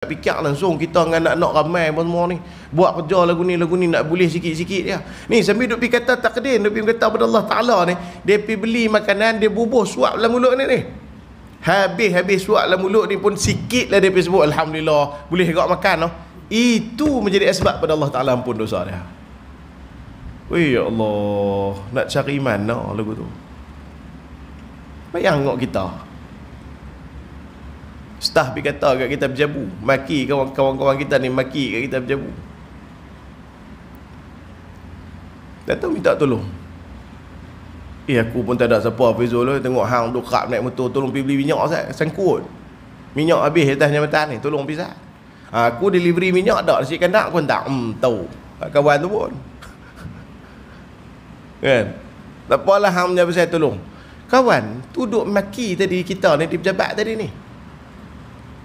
Tak fikir langsung kita dengan anak-anak ramai pun semua ni Buat kerja lagu ni, lagu ni nak boleh sikit-sikit dia Ni sambil duk pergi kata takdir, duk pergi kata kepada Allah Ta'ala ni Dia pergi beli makanan, dia bubuh suap dalam mulut ni ni Habis-habis suap dalam mulut ni pun sikit lah dia pergi sebut Alhamdulillah Boleh juga makan oh. Itu menjadi sebab pada Allah Ta'ala pun dosa dia Wih ya Allah, nak cari mana lagu tu Bayang tengok kita Staff dia kata kat kita berjabu Maki kawan-kawan kita ni maki kat kita berjabu Datang minta tolong Eh aku pun tak ada siapa Fizul lah Tengok hang duk kap naik motor Tolong pergi beli minyak sah Sangkut Minyak habis atas jambatan ni Tolong pergi sah ha, Aku delivery minyak tak Cik kandak pun tak Hmm tahu Kawan tu pun Kan Tak apalah hang punya pasal tolong Kawan Tu duk maki tadi kita ni Di pejabat tadi ni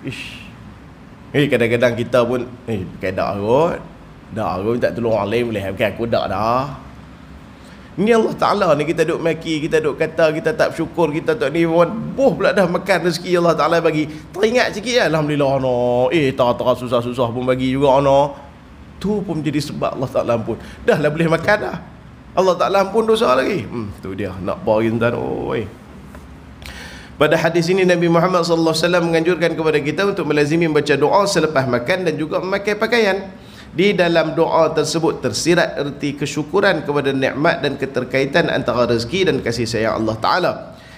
Ish. Eh kadang-kadang kita pun eh pakai dak arut. Dak arut tak tolong orang lain boleh pakai aku dak dah. Ni Allah Taala ni kita duk maki, kita duk kata kita tak syukur, kita tak ni pun boh pula dah makan rezeki Allah Taala bagi. Teringat sikit alhamdulillah ana. No. Eh tak tak susah-susah pun bagi juga ana. No. Tu pun jadi sebab Allah Taala pun. Dah lah boleh makan dah. Allah Taala pun dosa lagi. Hmm tu dia nak bagi tuan. Oh, eh. Pada hadis ini Nabi Muhammad SAW alaihi menganjurkan kepada kita untuk melazimi baca doa selepas makan dan juga memakai pakaian. Di dalam doa tersebut tersirat erti kesyukuran kepada nikmat dan keterkaitan antara rezeki dan kasih sayang Allah Taala.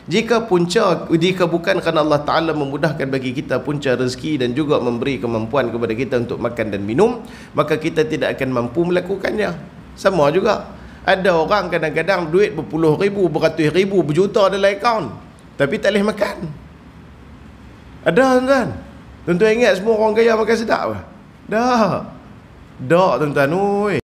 Jika punca jika bukan kerana Allah Taala memudahkan bagi kita punca rezeki dan juga memberi kemampuan kepada kita untuk makan dan minum, maka kita tidak akan mampu melakukannya. Sama juga ada orang kadang-kadang duit berpuluh ribu, beratus ribu, berjuta dalam akaun. Tapi tak boleh makan Ada tuan-tuan Tuan-tuan ingat semua orang kaya makan sedap ke? Dah Dah tuan-tuan Oi.